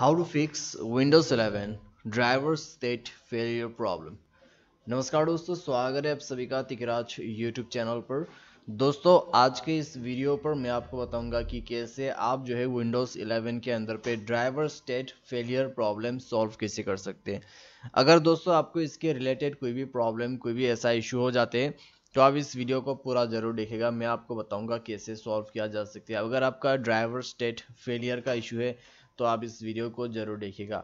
how to fix Windows 11 driver state failure problem नमस्कार दोस्तों स्वागत है आप सभी का तिकराज यूट्यूब चैनल पर दोस्तों आज के इस वीडियो पर मैं आपको बताऊंगा कि कैसे आप जो है विंडोज़ 11 के अंदर पे driver state failure problem solve कैसे कर सकते हैं अगर दोस्तों आपको इसके रिलेटेड कोई भी प्रॉब्लम कोई भी ऐसा इशू हो जाते हैं तो आप इस वीडियो को पूरा ज़रूर देखेगा मैं आपको बताऊंगा कैसे सॉल्व किया जा सकता है अगर आपका ड्राइवर स्टेट फेलियर का इशू है तो आप इस वीडियो को ज़रूर देखेगा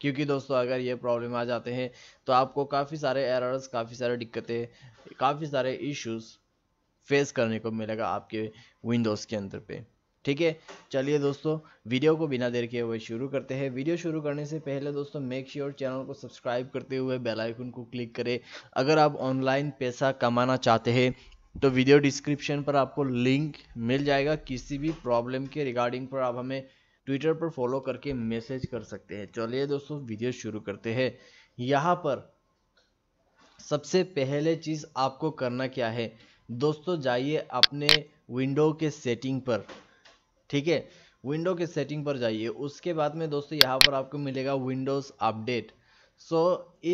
क्योंकि दोस्तों अगर ये प्रॉब्लम आ जाते हैं तो आपको काफ़ी सारे एरर्स काफ़ी सारे दिक्कतें काफ़ी सारे इश्यूज फेस करने को मिलेगा आपके विंडोज़ के अंदर पे ठीक है चलिए दोस्तों वीडियो को बिना देर के हुए शुरू करते हैं वीडियो शुरू करने से पहले दोस्तों मेक श्योर चैनल को सब्सक्राइब करते हुए बेल आइकन को क्लिक करें अगर आप ऑनलाइन पैसा कमाना चाहते हैं तो वीडियो डिस्क्रिप्शन पर आपको लिंक मिल जाएगा किसी भी प्रॉब्लम के रिगार्डिंग पर आप हमें ट्विटर पर फॉलो करके मैसेज कर सकते हैं चलिए दोस्तों वीडियो शुरू करते हैं यहाँ पर सबसे पहले चीज़ आपको करना क्या है दोस्तों जाइए अपने विंडो के सेटिंग पर ठीक है विंडो के सेटिंग पर जाइए उसके बाद में दोस्तों यहाँ पर आपको मिलेगा विंडोज़ अपडेट सो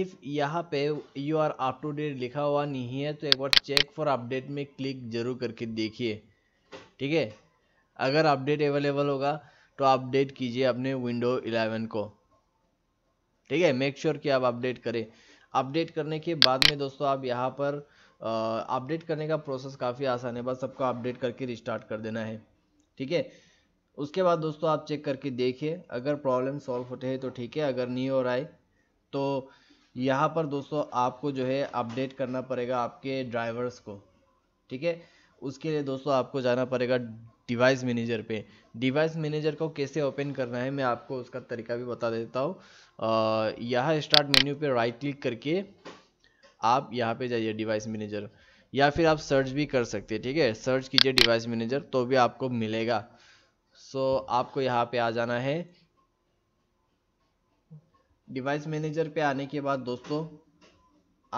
इफ़ यहाँ पे you are up to date लिखा हुआ नहीं है तो एक बार चेक फॉर अपडेट में क्लिक जरूर करके देखिए ठीक है अगर अपडेट अवेलेबल होगा तो अपडेट कीजिए अपने विंडो 11 को ठीक है मेक श्योर कि आप अपडेट करें अपडेट करने के बाद में दोस्तों आप यहाँ पर अपडेट करने का प्रोसेस काफ़ी आसान है बस सबको अपडेट करके रिस्टार्ट कर देना है ठीक है उसके बाद दोस्तों आप चेक करके देखिए अगर प्रॉब्लम सॉल्व होते हैं तो ठीक है अगर नहीं हो रहा है तो यहाँ पर दोस्तों आपको जो है अपडेट करना पड़ेगा आपके ड्राइवर्स को ठीक है उसके लिए दोस्तों आपको जाना पड़ेगा डिवाइस मैनेजर पे डिवाइस मैनेजर को कैसे ओपन करना है मैं आपको उसका तरीका भी बता देता हूँ यहाँ स्टार्ट मेन्यू पे राइट क्लिक करके आप यहाँ पे जाइए डिवाइस मैनेजर या फिर आप सर्च भी कर सकते हैं ठीक है सर्च कीजिए डिवाइस मैनेजर तो भी आपको मिलेगा सो so, आपको यहाँ पे आ जाना है डिवाइस मैनेजर पे आने के बाद दोस्तों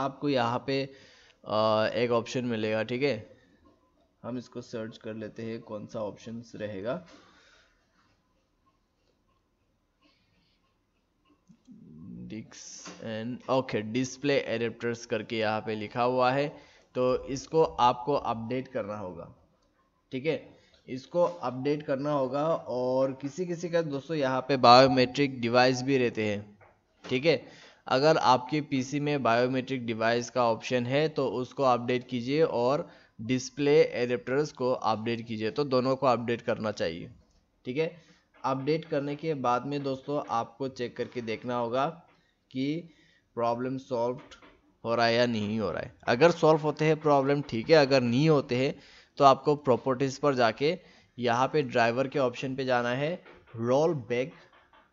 आपको यहाँ पे एक ऑप्शन मिलेगा ठीक है हम इसको सर्च कर लेते हैं कौन सा ऑप्शन रहेगा disk and okay display adapters करके यहाँ पे लिखा हुआ है तो इसको आपको अपडेट करना होगा ठीक है इसको अपडेट करना होगा और किसी किसी का दोस्तों यहाँ पे बायोमेट्रिक डिवाइस भी रहते हैं ठीक है अगर आपके पीसी में बायोमेट्रिक डिवाइस का ऑप्शन है तो उसको अपडेट कीजिए और डिस्प्ले एडेप्टर्स को अपडेट कीजिए तो दोनों को अपडेट करना चाहिए ठीक है अपडेट करने के बाद में दोस्तों आपको चेक करके देखना होगा कि प्रॉब्लम सॉल्व्ड हो रहा है या नहीं हो रहा है अगर सॉल्व होते हैं प्रॉब्लम ठीक है अगर नहीं होते हैं तो आपको प्रॉपर्टीज़ पर जाके यहाँ पे ड्राइवर के ऑप्शन पे जाना है रोल बैक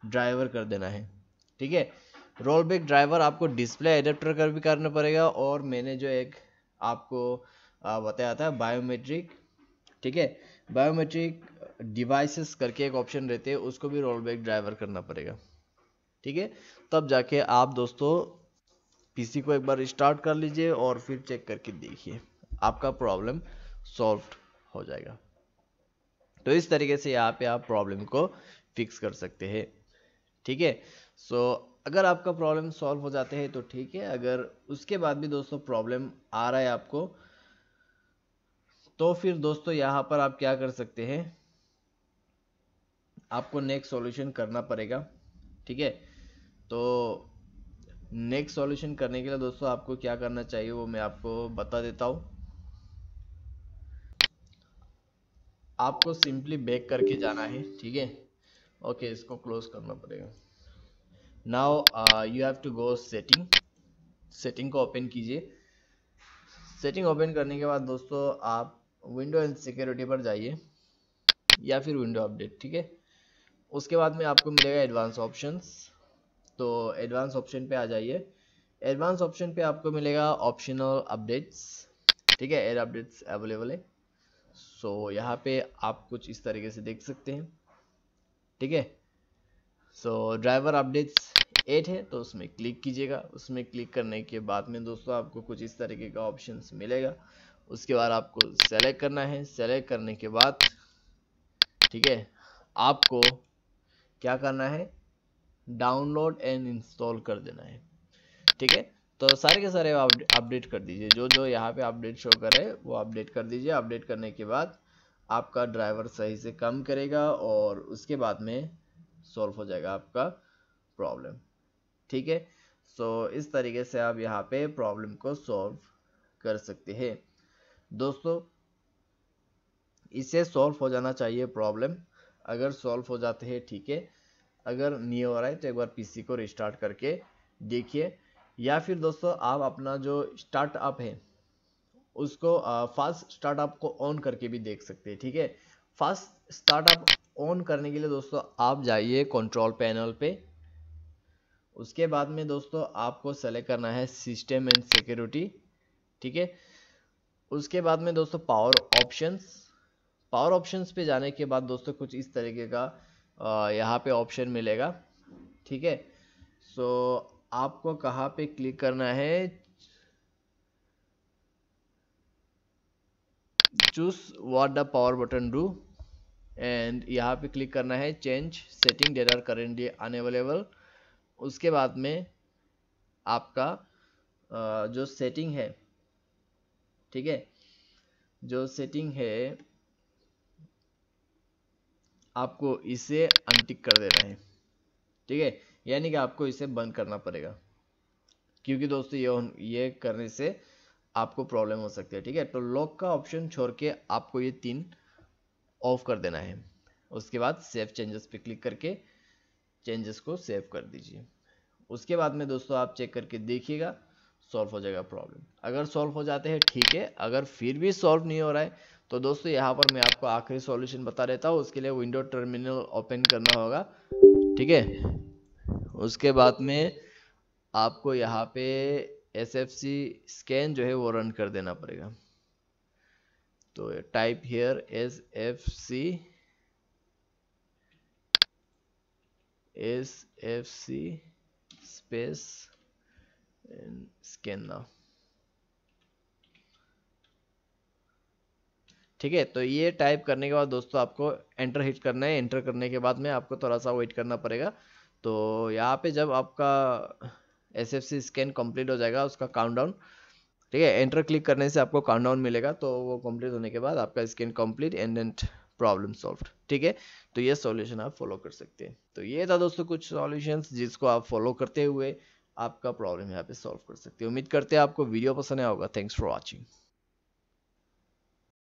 ड्राइवर कर देना है ठीक है रोल बैक ड्राइवर आपको डिस्प्ले एडेप्टर कर भी करना पड़ेगा और मैंने जो एक आपको बताया था बायोमेट्रिक ठीक है बायोमेट्रिक डिवाइसेस करके एक ऑप्शन रहते हैं उसको भी रोल बैक ड्राइवर करना पड़ेगा ठीक है तब जाके आप दोस्तों पीसी को एक बार स्टार्ट कर लीजिए और फिर चेक करके देखिए आपका प्रॉब्लम सॉल्व हो जाएगा तो इस तरीके से यहाँ पे आप प्रॉब्लम को फिक्स कर सकते हैं ठीक है सो अगर आपका प्रॉब्लम सॉल्व हो जाते हैं तो ठीक है अगर उसके बाद भी दोस्तों प्रॉब्लम आ रहा है आपको तो फिर दोस्तों यहाँ पर आप क्या कर सकते हैं आपको नेक्स्ट सॉल्यूशन करना पड़ेगा ठीक है तो नेक्स्ट सॉल्यूशन करने के लिए दोस्तों आपको क्या करना चाहिए वो मैं आपको बता देता हूँ आपको सिंपली बैक करके जाना है ठीक है ओके इसको क्लोज करना पड़ेगा now you have to go setting setting को ओपन कीजिए सेटिंग ओपन करने के बाद दोस्तों आप विंडो एंड सिक्योरिटी पर जाइए या फिर विंडो अपडेट ठीक है उसके बाद में आपको मिलेगा एडवांस ऑप्शंस तो एडवांस ऑप्शन पे आ जाइए एडवांस ऑप्शन पे आपको मिलेगा ऑप्शनल अपडेट्स ठीक है एयर अपडेट्स अवेलेबल है सो so, यहाँ पे आप कुछ इस तरीके से देख सकते हैं ठीक है सो ड्राइवर अपडेट्स एट है तो उसमें क्लिक कीजिएगा उसमें क्लिक करने के बाद में दोस्तों आपको कुछ इस तरीके का ऑप्शन मिलेगा उसके बाद आपको सेलेक्ट करना है सेलेक्ट करने के बाद ठीक है आपको क्या करना है डाउनलोड एंड इंस्टॉल कर देना है ठीक है तो सारे के सारे अपडेट कर दीजिए जो जो यहाँ पे अपडेट शो करे वो अपडेट कर दीजिए अपडेट करने के बाद आपका ड्राइवर सही से कम करेगा और उसके बाद में सॉल्व हो जाएगा आपका प्रॉब्लम ठीक है सो इस तरीके से आप यहाँ पे प्रॉब्लम को सॉल्व कर सकते हैं दोस्तों इसे सॉल्व हो जाना चाहिए प्रॉब्लम अगर सॉल्व हो जाते हैं ठीक है अगर नहीं हो रहा है तो एक बार पीसी को रिस्टार्ट करके देखिए या फिर दोस्तों आप अपना जो स्टार्टअप है उसको फास्ट स्टार्टअप को ऑन करके भी देख सकते हैं ठीक है फास्ट स्टार्टअप ऑन करने के लिए दोस्तों आप जाइए कंट्रोल पैनल पे उसके बाद में दोस्तों आपको सेलेक्ट करना है सिस्टम एंड सिक्योरिटी ठीक है उसके बाद में दोस्तों पावर ऑप्शंस पावर ऑप्शंस पे जाने के बाद दोस्तों कुछ इस तरीके का यहाँ पे ऑप्शन मिलेगा ठीक है सो आपको कहाँ पे क्लिक करना है choose what the power button do and यहाँ पे क्लिक करना है change setting that are currently unavailable उसके बाद में आपका जो सेटिंग है ठीक है जो सेटिंग है आपको इसे अनटिक कर देना है ठीक है यानी कि आपको इसे बंद करना पड़ेगा क्योंकि दोस्तों ये ये करने से आपको प्रॉब्लम हो सकती है ठीक है तो लॉक का ऑप्शन छोड़ के आपको ये तीन ऑफ कर देना है उसके बाद सेव चेंजेस पे क्लिक करके चेंजेस को सेव कर दीजिए उसके बाद में दोस्तों आप चेक करके देखिएगा सॉल्व हो जाएगा प्रॉब्लम अगर सॉल्व हो जाते हैं ठीक है अगर फिर भी सॉल्व नहीं हो रहा है तो दोस्तों यहाँ पर मैं आपको आखिरी सॉल्यूशन बता देता हूँ उसके लिए विंडो टर्मिनल ओपन करना होगा ठीक है उसके बाद में आपको यहाँ पे एस एफ सी स्कैन जो है वो रन कर देना पड़ेगा तो type here S F C S F C space scan now ठीक है तो ये टाइप करने के बाद दोस्तों आपको एंटर हिट करना है एंटर करने के बाद में आपको थोड़ा सा वेट करना पड़ेगा तो यहाँ पे जब आपका S F C scan complete हो जाएगा उसका काउंटडाउन ठीक है एंटर क्लिक करने से आपको काउंटडाउन मिलेगा तो वो कम्प्लीट होने के बाद आपका scan complete and and problem solve ठीक है तो ये सॉल्यूशन आप फॉलो कर सकते हैं तो ये था दोस्तों कुछ सॉल्यूशंस जिसको आप फॉलो करते हुए आपका प्रॉब्लम यहाँ पे सॉल्व कर सकते हैं उम्मीद करते हैं आपको वीडियो पसंद आया होगा थैंक्स फॉर वॉचिंग